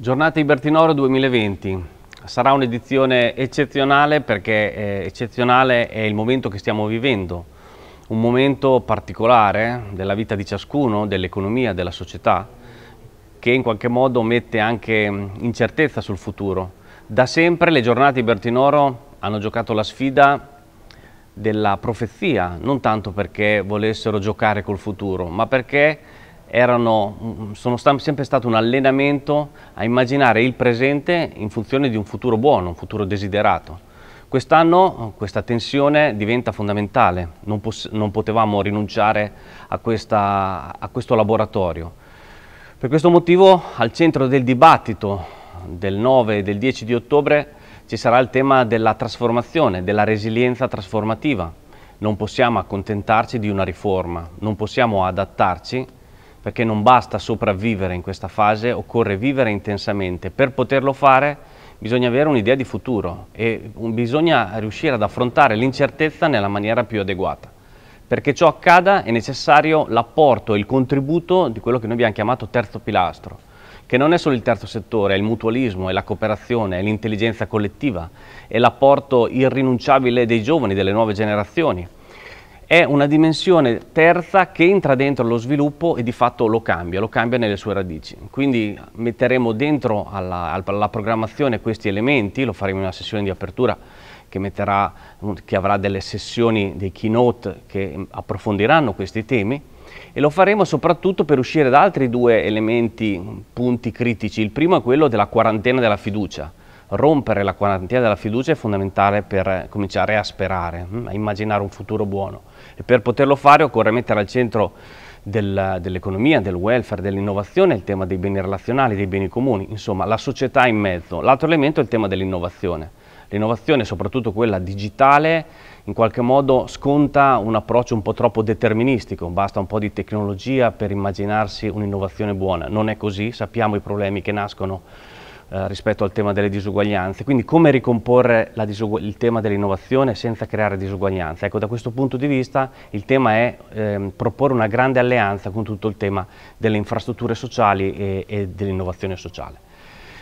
Giornate di Bertinoro 2020. Sarà un'edizione eccezionale perché eh, eccezionale è il momento che stiamo vivendo, un momento particolare della vita di ciascuno, dell'economia, della società, che in qualche modo mette anche incertezza sul futuro. Da sempre le giornate di Bertinoro hanno giocato la sfida della profezia, non tanto perché volessero giocare col futuro, ma perché erano, mm, sono sempre stato un allenamento a immaginare il presente in funzione di un futuro buono, un futuro desiderato. Quest'anno eh, questa tensione diventa fondamentale, non, non potevamo rinunciare a, questa, a questo laboratorio. Per questo motivo al centro del dibattito del 9 e del 10 di ottobre ci sarà il tema della trasformazione, della resilienza trasformativa. Non possiamo accontentarci di una riforma, non possiamo adattarci perché non basta sopravvivere in questa fase, occorre vivere intensamente. Per poterlo fare bisogna avere un'idea di futuro e bisogna riuscire ad affrontare l'incertezza nella maniera più adeguata. Perché ciò accada è necessario l'apporto e il contributo di quello che noi abbiamo chiamato terzo pilastro, che non è solo il terzo settore, è il mutualismo, è la cooperazione, è l'intelligenza collettiva, è l'apporto irrinunciabile dei giovani, delle nuove generazioni, è una dimensione terza che entra dentro lo sviluppo e di fatto lo cambia, lo cambia nelle sue radici. Quindi metteremo dentro alla, alla programmazione questi elementi, lo faremo in una sessione di apertura che, metterà, che avrà delle sessioni, dei keynote che mm, approfondiranno questi temi e lo faremo soprattutto per uscire da altri due elementi, mm, punti critici. Il primo è quello della quarantena della fiducia, rompere la quarantina della fiducia è fondamentale per eh, cominciare a sperare, mm, a immaginare un futuro buono. E per poterlo fare occorre mettere al centro dell'economia, del welfare, dell'innovazione, il tema dei beni relazionali, dei beni comuni, insomma la società in mezzo. L'altro elemento è il tema dell'innovazione. L'innovazione, soprattutto quella digitale, in qualche modo sconta un approccio un po' troppo deterministico, basta un po' di tecnologia per immaginarsi un'innovazione buona. Non è così, sappiamo i problemi che nascono eh, rispetto al tema delle disuguaglianze. Quindi come ricomporre il tema dell'innovazione senza creare disuguaglianze? Ecco, da questo punto di vista il tema è ehm, proporre una grande alleanza con tutto il tema delle infrastrutture sociali e, e dell'innovazione sociale.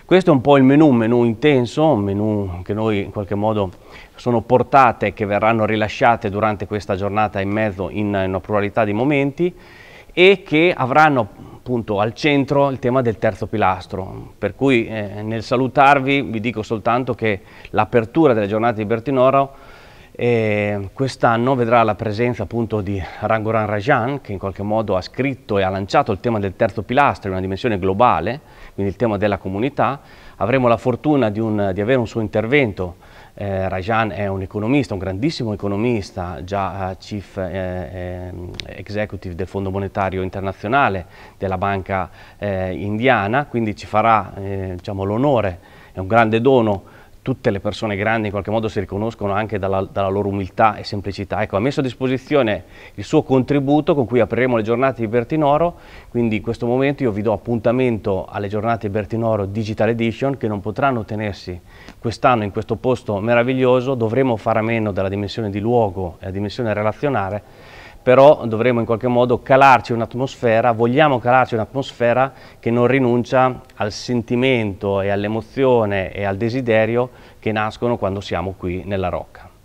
Questo è un po' il menù, un menù intenso, un menù che noi in qualche modo sono portate che verranno rilasciate durante questa giornata e mezzo in, in una pluralità di momenti e che avranno appunto al centro il tema del terzo pilastro. Per cui eh, nel salutarvi vi dico soltanto che l'apertura della giornata di Bertinoro eh, quest'anno vedrà la presenza appunto di Rangoran Rajan che in qualche modo ha scritto e ha lanciato il tema del terzo pilastro in una dimensione globale, quindi il tema della comunità. Avremo la fortuna di, un, di avere un suo intervento eh, Rajan è un economista, un grandissimo economista, già eh, chief eh, eh executive del Fondo Monetario Internazionale, della Banca eh, Indiana, quindi ci farà eh, diciamo, l'onore, è un grande dono tutte le persone grandi in qualche modo si riconoscono anche dalla, dalla, loro umiltà e semplicità. Ecco, ha messo a disposizione il suo contributo con cui apriremo le giornate di Bertinoro, quindi in questo momento io vi do appuntamento alle giornate Bertinoro Digital Edition che non potranno tenersi quest'anno in questo posto meraviglioso, dovremo fare a meno della dimensione di luogo e la dimensione relazionale, però dovremo in qualche modo calarci un'atmosfera, vogliamo calarci un'atmosfera che non rinuncia al sentimento e all'emozione e al desiderio che nascono quando siamo qui nella Rocca.